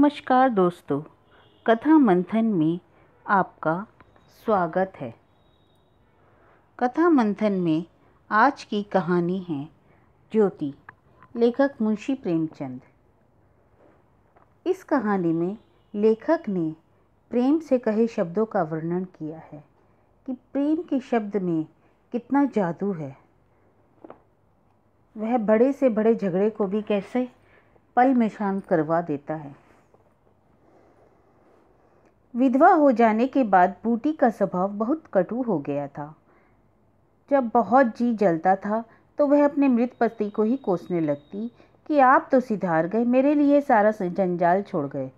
नमस्कार दोस्तों कथा मंथन में आपका स्वागत है कथा मंथन में आज की कहानी है ज्योति लेखक मुंशी प्रेमचंद इस कहानी में लेखक ने प्रेम से कहे शब्दों का वर्णन किया है कि प्रेम के शब्द में कितना जादू है वह बड़े से बड़े झगड़े को भी कैसे पल में शांत करवा देता है विधवा हो जाने के बाद बूटी का स्वभाव बहुत कटु हो गया था जब बहुत जी जलता था तो वह अपने मृत पति को ही कोसने लगती कि आप तो सिधार गए मेरे लिए सारा जंजाल छोड़ गए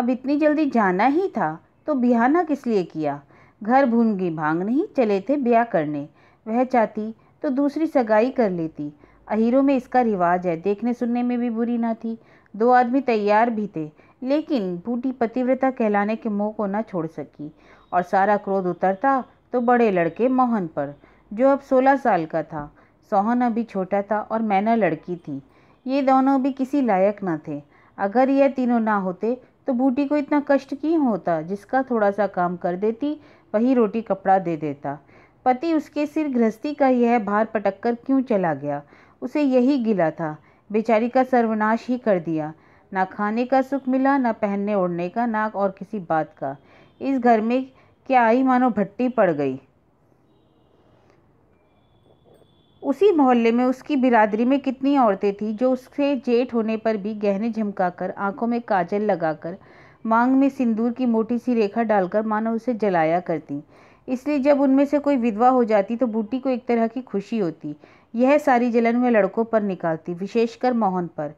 अब इतनी जल्दी जाना ही था तो बिहाना किस लिए किया घर भूनगी भांग नहीं चले थे ब्याह करने वह चाहती तो दूसरी सगाई कर लेती अहीरों में इसका रिवाज है देखने सुनने में भी बुरी ना थी दो आदमी तैयार भी थे लेकिन बूटी पतिव्रता कहलाने के मुंह को न छोड़ सकी और सारा क्रोध उतरता तो बड़े लड़के मोहन पर जो अब सोलह साल का था सोहन अभी छोटा था और मैना लड़की थी ये दोनों भी किसी लायक न थे अगर यह तीनों ना होते तो बूटी को इतना कष्ट क्यों होता जिसका थोड़ा सा काम कर देती वही रोटी कपड़ा दे देता पति उसके सिर गृहस्थी का यह भार पटक कर क्यों चला गया उसे यही गिला था बेचारी का सर्वनाश ही कर दिया ना खाने का सुख मिला ना पहनने ओढ़ने का ना और किसी बात का इस घर में क्या ही मानो भट्टी पड़ गई उसी मोहल्ले में उसकी बिरादरी में कितनी औरतें थीं जो उससे जेठ होने पर भी गहने झमकाकर आंखों में काजल लगाकर मांग में सिंदूर की मोटी सी रेखा डालकर मानो उसे जलाया करती इसलिए जब उनमें से कोई विधवा हो जाती तो बूटी को एक तरह की खुशी होती यह सारी जलन वह लड़कों पर निकालती विशेषकर मोहन पर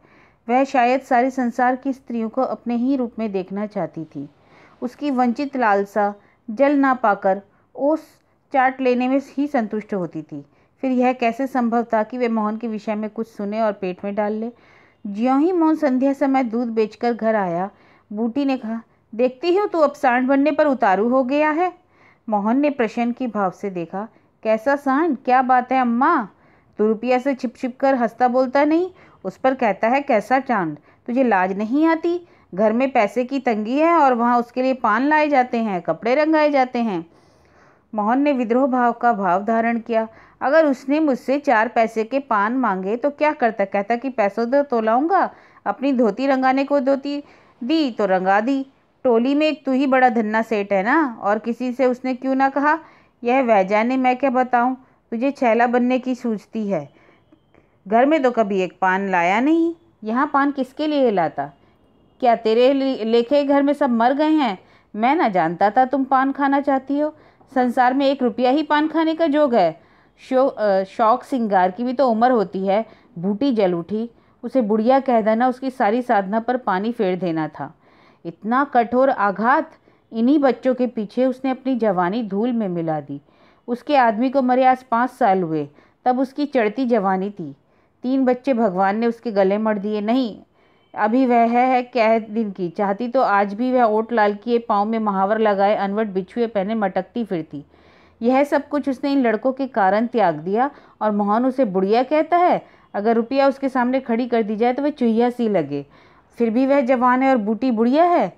वह शायद सारे संसार की स्त्रियों को अपने ही रूप में देखना चाहती थी उसकी वंचित लालसा जल ना पाकर उस चाट लेने में ही संतुष्ट होती थी फिर यह कैसे संभव था कि वे मोहन के विषय में कुछ सुने और पेट में डाल ले ज्यों ही मोहन संध्या समय दूध बेचकर घर आया बूटी ने कहा देखती हो तू अब सांड बनने पर उतारू हो गया है मोहन ने प्रश्न की भाव से देखा कैसा सान क्या बात है अम्मा तू रुपया से छिप छिप कर हंसता बोलता नहीं उस पर कहता है कैसा चांद तुझे लाज नहीं आती घर में पैसे की तंगी है और वहाँ उसके लिए पान लाए जाते हैं कपड़े रंगाए जाते हैं मोहन ने विद्रोह भाव का भाव धारण किया अगर उसने मुझसे चार पैसे के पान मांगे तो क्या करता कहता कि पैसों दो तो लाऊंगा अपनी धोती रंगाने को धोती दी तो रंगा दी टोली में एक तू ही बड़ा धन्ना सेठ है ना और किसी से उसने क्यों ना कहा यह वैजाने मैं क्या बताऊँ तुझे छैला बनने की सूझती है घर में तो कभी एक पान लाया नहीं यहाँ पान किसके लिए लाता क्या तेरे लेखे घर में सब मर गए हैं मैं ना जानता था तुम पान खाना चाहती हो संसार में एक रुपया ही पान खाने का जोग है शो शौक सिंगार की भी तो उम्र होती है बूटी जल उठी उसे बुढ़िया कह देना उसकी सारी साधना पर पानी फेर देना था इतना कठोर आघात इन्हीं बच्चों के पीछे उसने अपनी जवानी धूल में मिला दी उसके आदमी को मरे आज पाँच साल हुए तब उसकी चढ़ती जवानी थी तीन बच्चे भगवान ने उसके गले मर दिए नहीं अभी वह है कह दिन की चाहती तो आज भी वह ओट लाल किए पाँव में महावर लगाए अनवट बिछुए पहने मटकती फिरती यह सब कुछ उसने इन लड़कों के कारण त्याग दिया और मोहन उसे बुढ़िया कहता है अगर रुपया उसके सामने खड़ी कर दी जाए तो वह चूहिया सी लगे फिर भी वह जवान है और बूटी बुढ़िया है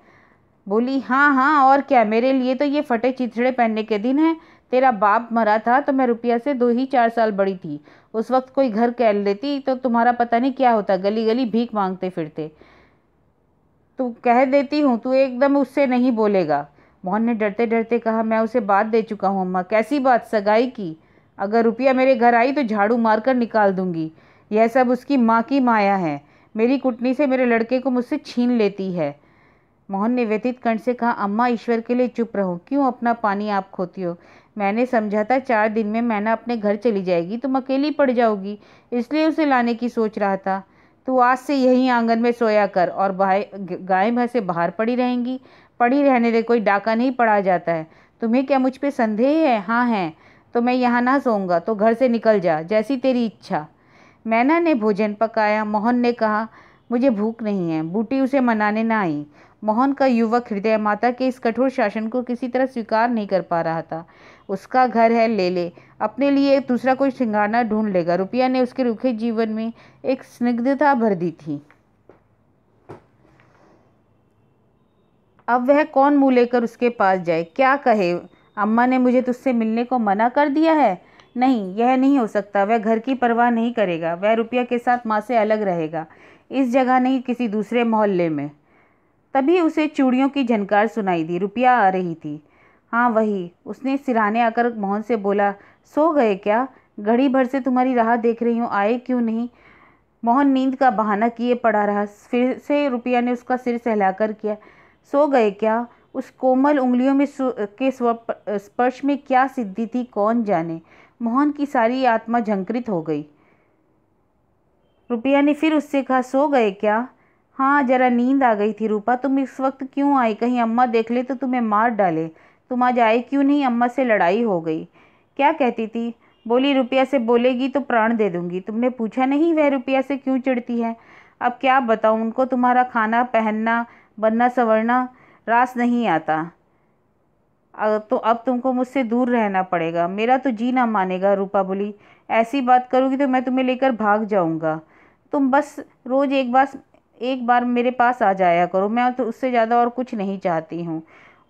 बोली हाँ हाँ और क्या मेरे लिए तो ये फटे चिथड़े पहनने के दिन हैं तेरा बाप मरा था तो मैं रुपया से दो ही चार साल बड़ी थी उस वक्त कोई घर कह लेती तो तुम्हारा पता नहीं क्या होता गली गली भीख मांगते फिरते तू कह देती हूँ तू एकदम उससे नहीं बोलेगा मोहन ने डरते डरते कहा मैं उसे बात दे चुका हूँ अम्मा कैसी बात सगाई की अगर रुपया मेरे घर आई तो झाड़ू मार कर निकाल दूंगी यह सब उसकी माँ की माया है मेरी कुटनी से मेरे लड़के को मुझसे छीन लेती है मोहन ने व्यतीत कंठ से कहा अम्मा ईश्वर के लिए चुप रहो क्यों अपना पानी आप खोती हो मैंने समझा था चार दिन में मैना अपने घर चली जाएगी तुम अकेली पड़ जाओगी इसलिए उसे लाने की सोच रहा था तू आज से यहीं आंगन में सोया कर और गाय से बाहर पड़ी रहेंगी पड़ी रहने दे कोई डाका नहीं पड़ा जाता है तुम्हें क्या मुझ पर संदेह है हाँ हैं तो मैं यहाँ ना सोऊंगा तो घर से निकल जा जैसी तेरी इच्छा मैना ने भोजन पकाया मोहन ने कहा मुझे भूख नहीं है बूटी उसे मनाने ना आई मोहन का युवक हृदय माता के इस कठोर शासन को किसी तरह स्वीकार नहीं कर पा रहा था उसका घर है ले ले अपने लिए दूसरा कोई सिंगारना ढूंढ लेगा रुपया ने उसके रूखे जीवन में एक स्निग्धता भर दी थी अब वह कौन मुँह लेकर उसके पास जाए क्या कहे अम्मा ने मुझे तुझसे मिलने को मना कर दिया है नहीं यह नहीं हो सकता वह घर की परवाह नहीं करेगा वह रुपया के साथ माँ से अलग रहेगा इस जगह नहीं किसी दूसरे मोहल्ले में तभी उसे चूड़ियों की झनकार सुनाई दी रुपया आ रही थी हाँ वही उसने सिराने आकर मोहन से बोला सो गए क्या घड़ी भर से तुम्हारी राह देख रही हूँ आए क्यों नहीं मोहन नींद का बहाना किए पड़ा रहा फिर से रुपया ने उसका सिर सहलाकर किया सो गए क्या उस कोमल उंगलियों में के स्पर्श में क्या सिद्धि थी कौन जाने मोहन की सारी आत्मा झंकृत हो गई रुपया ने फिर उससे कहा सो गए क्या हाँ जरा नींद आ गई थी रूपा तुम इस वक्त क्यों आई कहीं अम्मा देख ले तो तुम्हें मार डाले तुम आज आए क्यों नहीं अम्मा से लड़ाई हो गई क्या कहती थी बोली रुपया से बोलेगी तो प्राण दे दूंगी तुमने पूछा नहीं वह रुपया से क्यों चिढ़ती है अब क्या बताऊँ उनको तुम्हारा खाना पहनना बनना संवरना रास नहीं आता तो अब तुमको मुझसे दूर रहना पड़ेगा मेरा तो जी ना मानेगा रूपा बोली ऐसी बात करूँगी तो मैं तुम्हें लेकर भाग जाऊँगा तुम बस रोज़ एक बार एक बार मेरे पास आ जाया करो मैं तो उससे ज़्यादा और कुछ नहीं चाहती हूँ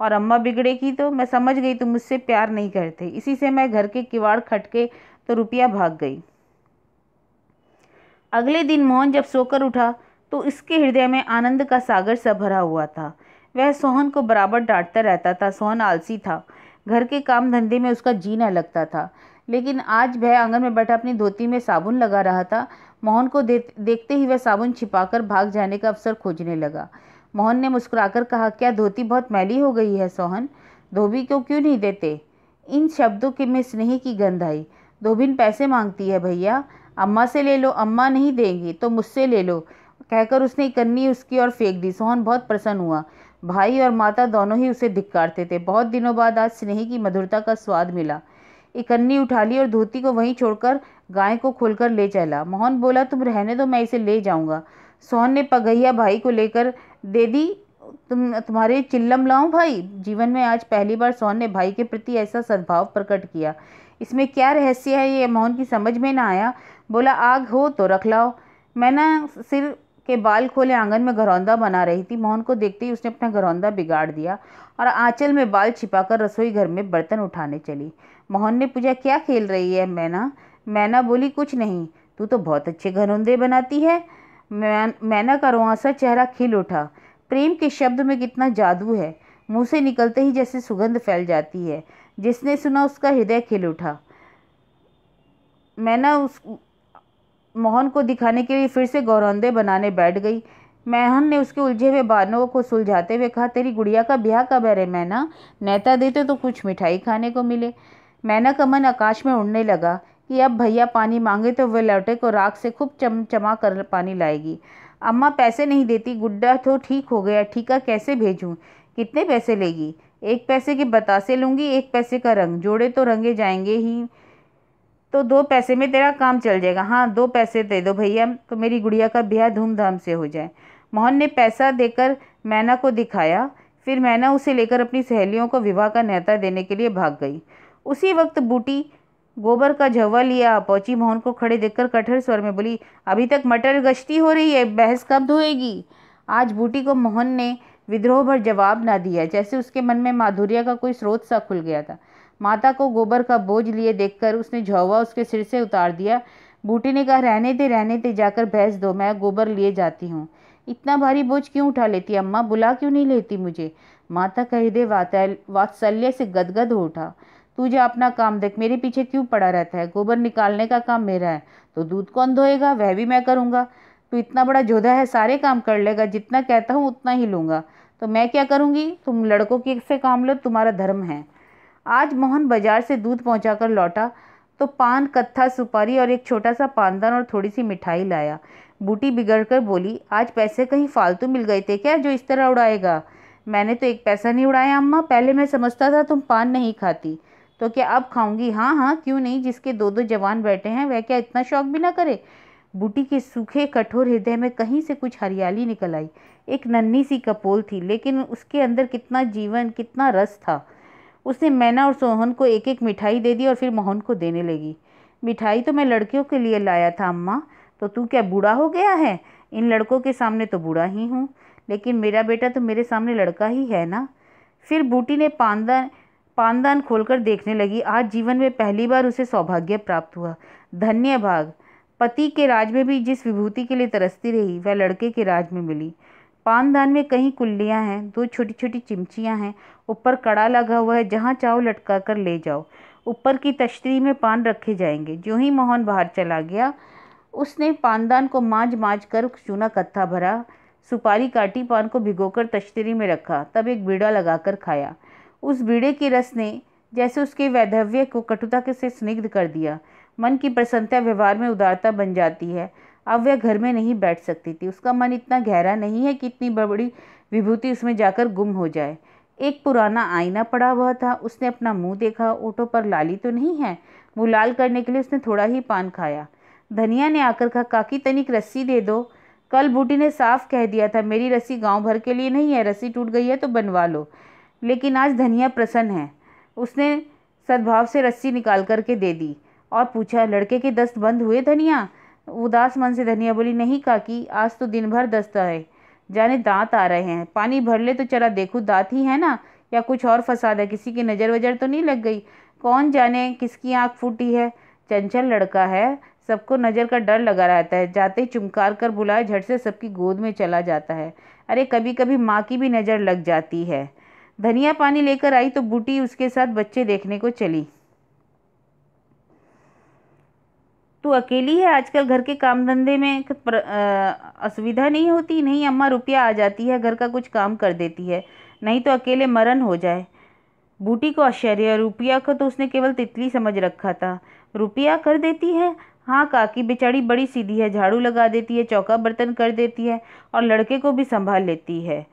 और अम्मा बिगड़ेगी तो मैं समझ गई तुम मुझसे प्यार नहीं करते इसी से मैं घर के किवाड़ खटके तो रुपया भाग गई अगले दिन मोहन जब सोकर उठा तो इसके हृदय में आनंद का सागर सा भरा हुआ था वह सोहन को बराबर डांटता रहता था सोहन आलसी था घर के काम धंधे में उसका जी न लगता था लेकिन आज वह आंगन में बैठा अपनी धोती में साबुन लगा रहा था मोहन को दे, देखते ही वह साबुन छिपाकर भाग जाने का अवसर खोजने लगा मोहन ने मुस्कुराकर कहा क्या धोती बहुत मैली हो गई है सोहन धोबी को क्यों नहीं देते इन शब्दों के में स्नेह की गंध आई धोबिन पैसे मांगती है भैया अम्मा से ले लो अम्मा नहीं देंगी तो मुझसे ले लो कहकर उसने कन्नी उसकी ओर फेंक दी सोहन बहुत प्रसन्न हुआ भाई और माता दोनों ही उसे धिक्कारते थे बहुत दिनों बाद आज स्नेही की मधुरता का स्वाद मिला इकन्नी उठा ली और धोती को वहीं छोड़कर गाय को खोलकर ले चला मोहन बोला तुम रहने दो मैं इसे ले जाऊंगा सोहन ने पगहिया भाई को लेकर दे दी तुम तुम्हारे चिल्लम लाऊं भाई जीवन में आज पहली बार सोहन ने भाई के प्रति ऐसा सद्भाव प्रकट किया इसमें क्या रहस्य है ये मोहन की समझ में ना आया बोला आग हो तो रख लाओ मैं ना सिर्फ के बाल खोले आंगन में घरौंदा बना रही थी मोहन को देखते ही उसने अपना घरौंदा बिगाड़ दिया और आंचल में बाल छिपाकर रसोई घर में बर्तन उठाने चली मोहन ने पूछा क्या खेल रही है मैना मैना बोली कुछ नहीं तू तो बहुत अच्छे घरौंदे बनाती है मैं मैना का रुआसा चेहरा खिल उठा प्रेम के शब्द में कितना जादू है मुंह से निकलते ही जैसे सुगंध फैल जाती है जिसने सुना उसका हृदय खिल उठा मैना उस मोहन को दिखाने के लिए फिर से गौरौंदे बनाने बैठ गई मैहन ने उसके उलझे हुए बानों को सुलझाते हुए कहा तेरी गुड़िया का ब्याह कब है रे मैना नेता देते तो कुछ मिठाई खाने को मिले मैना का मन आकाश में उड़ने लगा कि अब भैया पानी मांगे तो वह लौटे को राख से खूब चम चमा कर पानी लाएगी अम्मा पैसे नहीं देती गुड्डा तो ठीक हो गया ठीका कैसे भेजूँ कितने पैसे लेगी एक पैसे के बतासे लूँगी एक पैसे का रंग जोड़े तो रंगे जाएंगे ही तो दो पैसे में तेरा काम चल जाएगा हाँ दो पैसे दे दो भैया तो मेरी गुड़िया का ब्याह धूमधाम से हो जाए मोहन ने पैसा देकर मैना को दिखाया फिर मैना उसे लेकर अपनी सहेलियों को विवाह का नेता देने के लिए भाग गई उसी वक्त बूटी गोबर का झवा लिया पहुंची मोहन को खड़े देखकर कठोर स्वर में बोली अभी तक मटर गश्ती हो रही है बहस कब धोएगी आज बूटी को मोहन ने विद्रोह भर जवाब ना दिया जैसे उसके मन में माधुर्या का कोई स्रोत सा खुल गया था माता को गोबर का बोझ लिए देखकर उसने झौवा उसके सिर से उतार दिया बूटी ने कहा रहने दे रहने दे जाकर भैंस दो मैं गोबर लिए जाती हूँ इतना भारी बोझ क्यों उठा लेती अम्मा बुला क्यों नहीं लेती मुझे माता का हृदय वात्सल्य से गदगद हो उठा तू जा अपना काम देख मेरे पीछे क्यों पड़ा रहता है गोबर निकालने का काम मेरा है तो दूध कौन धोएगा वह भी मैं करूँगा तू इतना बड़ा जोधा है सारे काम कर लेगा जितना कहता हूँ उतना ही लूँगा तो मैं क्या करूँगी तुम लड़कों के से काम लो तुम्हारा धर्म है आज मोहन बाजार से दूध पहुंचाकर लौटा तो पान कत्था सुपारी और एक छोटा सा पानदान और थोड़ी सी मिठाई लाया बूटी बिगड़कर बोली आज पैसे कहीं फालतू मिल गए थे क्या जो इस तरह उड़ाएगा मैंने तो एक पैसा नहीं उड़ाया अम्मा पहले मैं समझता था तुम पान नहीं खाती तो क्या अब खाऊंगी हाँ हाँ क्यों नहीं जिसके दो दो जवान बैठे हैं वह क्या इतना शौक भी ना करे बूटी के सूखे कठोर हृदय में कहीं से कुछ हरियाली निकल आई एक नन्ही सी कपोल थी लेकिन उसके अंदर कितना जीवन कितना रस था उसने मैना और सोहन को एक एक मिठाई दे दी और फिर मोहन को देने लगी मिठाई तो मैं लड़कियों के लिए लाया था अम्मा तो तू क्या बूढ़ा हो गया है इन लड़कों के सामने तो बूढ़ा ही हूँ लेकिन मेरा बेटा तो मेरे सामने लड़का ही है ना फिर बूटी ने पानदान पानदान खोलकर देखने लगी आज जीवन में पहली बार उसे सौभाग्य प्राप्त हुआ धन्य भाग पति के राज में भी जिस विभूति के लिए तरसती रही वह लड़के के राज में मिली पानदान में कई कुल्लियाँ हैं दो छोटी छोटी चिमचियाँ हैं ऊपर कड़ा लगा हुआ है जहाँ चाहो लटका कर ले जाओ ऊपर की तश्तरी में पान रखे जाएंगे जो ही मोहन बाहर चला गया उसने पानदान को मांझ मांझ कर चूना कत्था भरा सुपारी काटी पान को भिगोकर तश्तरी में रखा तब एक बीड़ा लगाकर खाया उस बीड़े के रस ने जैसे उसके वैधव्य को कटुता के से स्निग्ध कर दिया मन की प्रसन्नता व्यवहार में उदारता बन जाती है अब वह घर में नहीं बैठ सकती थी उसका मन इतना गहरा नहीं है कि इतनी बड़ी विभूति उसमें जाकर गुम हो जाए एक पुराना आईना पड़ा हुआ था उसने अपना मुंह देखा ओटो पर लाली तो नहीं है मुँह लाल करने के लिए उसने थोड़ा ही पान खाया धनिया ने आकर कहा काकी तनिक रस्सी दे दो कल बूटी ने साफ कह दिया था मेरी रस्सी गांव भर के लिए नहीं है रस्सी टूट गई है तो बनवा लो लेकिन आज धनिया प्रसन्न है उसने सद्भाव से रस्सी निकाल करके दे दी और पूछा लड़के के दस्त बंद हुए धनिया उदास मन से धनिया बोली नहीं काकी आज तो दिन भर दस्ता है जाने दांत आ रहे हैं पानी भर ले तो चला देखूँ दांत ही है ना या कुछ और फसाद है किसी की नज़र वजर तो नहीं लग गई कौन जाने किसकी आँख फूटी है चंचल लड़का है सबको नज़र का डर लगा रहता है जाते ही चुमकार कर बुलाए झट से सबकी गोद में चला जाता है अरे कभी कभी माँ की भी नज़र लग जाती है धनिया पानी लेकर आई तो बूटी उसके साथ बच्चे देखने को चली तू अकेली है आजकल घर के काम धंधे में असुविधा नहीं होती नहीं अम्मा रुपया आ जाती है घर का कुछ काम कर देती है नहीं तो अकेले मरण हो जाए बूटी को आश्चर्य रुपया को तो उसने केवल तितली समझ रखा था रुपया कर देती है हाँ काकी बेचारी बड़ी सीधी है झाड़ू लगा देती है चौका बर्तन कर देती है और लड़के को भी संभाल लेती है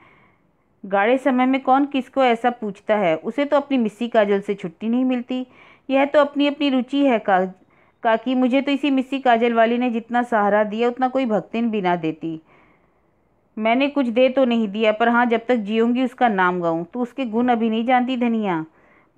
गाड़े समय में कौन किसको ऐसा पूछता है उसे तो अपनी मिस्सी काजल से छुट्टी नहीं मिलती यह तो अपनी अपनी रुचि है का काकी मुझे तो इसी मिस्सी काजल वाली ने जितना सहारा दिया उतना कोई भक्तिन भी ना देती मैंने कुछ दे तो नहीं दिया पर हाँ जब तक जीऊँगी उसका नाम गाऊँ तो उसके गुण अभी नहीं जानती धनिया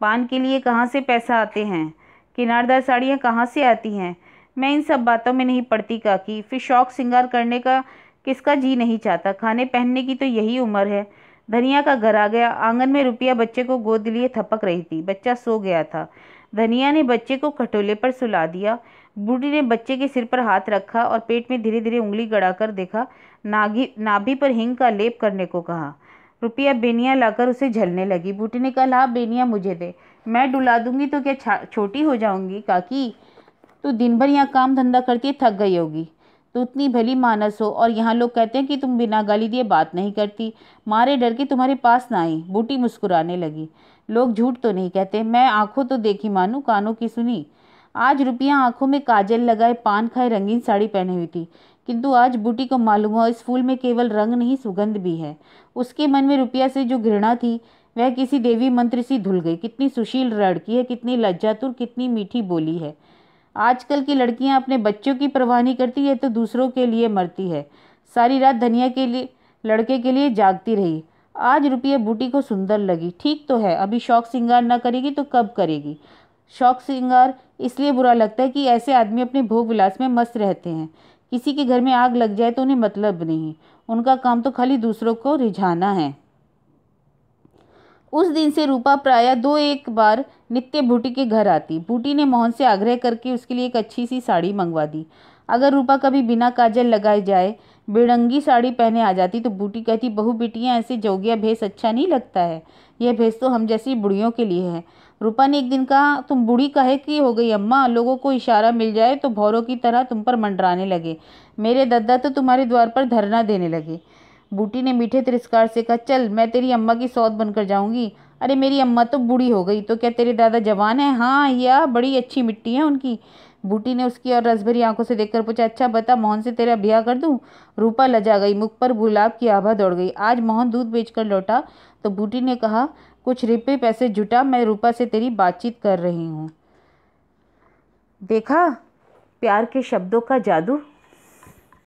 पान के लिए कहाँ से पैसा आते हैं किनारदार साड़ियाँ कहाँ से आती हैं मैं इन सब बातों में नहीं पड़ती काकी फिर शौक सिंगार करने का किसका जी नहीं चाहता खाने पहनने की तो यही उम्र है धनिया का घर आ गया आंगन में रुपया बच्चे को गोद लिए थपक रही थी बच्चा सो गया था धनिया ने बच्चे को कटोले पर सुला दिया बूढ़ी ने बच्चे के सिर पर हाथ रखा और पेट में धीरे धीरे उंगली गड़ाकर देखा नागी नाभी पर हिंग का लेप करने को कहा रुपया बेनिया लाकर उसे झलने लगी बूटी ने कहा ला बेनिया मुझे दे मैं डुला दूंगी तो क्या छोटी हो जाऊंगी काकी तू दिन भर यहाँ काम धंधा करके थक गई होगी तो इतनी भली मानस हो और यहाँ लोग कहते हैं कि तुम बिना गाली दिए बात नहीं करती मारे डर के तुम्हारे पास ना आई बूटी मुस्कुराने लगी लोग झूठ तो नहीं कहते मैं आंखों तो देखी मानू कानों की सुनी आज रुपया आंखों में काजल लगाए पान खाए रंगीन साड़ी पहनी हुई थी किंतु आज बूटी को मालूम हुआ इस फूल में केवल रंग नहीं सुगंध भी है उसके मन में रुपया से जो घृणा थी वह किसी देवी मंत्र सी धुल गई कितनी सुशील लड़की है कितनी लज्जातुर कितनी मीठी बोली है आजकल की लड़कियां अपने बच्चों की परवाह नहीं करती है तो दूसरों के लिए मरती है सारी रात धनिया के लिए लड़के के लिए जागती रही आज रुपये बूटी को सुंदर लगी ठीक तो है अभी शौक श्रृंगार ना करेगी तो कब करेगी शौक श्रृंगार इसलिए बुरा लगता है कि ऐसे आदमी अपने भोग विलास में मस्त रहते हैं किसी के घर में आग लग जाए तो उन्हें मतलब नहीं उनका काम तो खाली दूसरों को रिझाना है उस दिन से रूपा प्राय दो एक बार नित्य बूटी के घर आती बूटी ने मोहन से आग्रह करके उसके लिए एक अच्छी सी साड़ी मंगवा दी अगर रूपा कभी बिना काजल लगाए जाए बेरंगी साड़ी पहने आ जाती तो बूटी कहती बहू बेटियाँ ऐसे जोगिया भेस अच्छा नहीं लगता है यह भेस तो हम जैसी बुढ़ियों के लिए है रूपा ने एक दिन कहा तुम बूढ़ी कहे की हो गई अम्मा लोगों को इशारा मिल जाए तो भौरों की तरह तुम पर मंडराने लगे मेरे दद्दा तो तुम्हारे द्वार पर धरना देने लगे बूटी ने मीठे तिरस्कार से कहा चल मैं तेरी अम्मा की सौत बनकर जाऊंगी अरे मेरी अम्मा तो बूढ़ी हो गई तो क्या तेरे दादा जवान है हाँ या बड़ी अच्छी मिट्टी है उनकी बूटी ने उसकी और रसभरी आंखों से देखकर पूछा अच्छा बता मोहन से तेरा ब्याह कर दूं रूपा लजा गई मुख पर गुलाब की आभा दौड़ गई आज मोहन दूध बेचकर लौटा तो बूटी ने कहा कुछ रुपये पैसे जुटा मैं रूपा से तेरी बातचीत कर रही हूँ देखा प्यार के शब्दों का जादू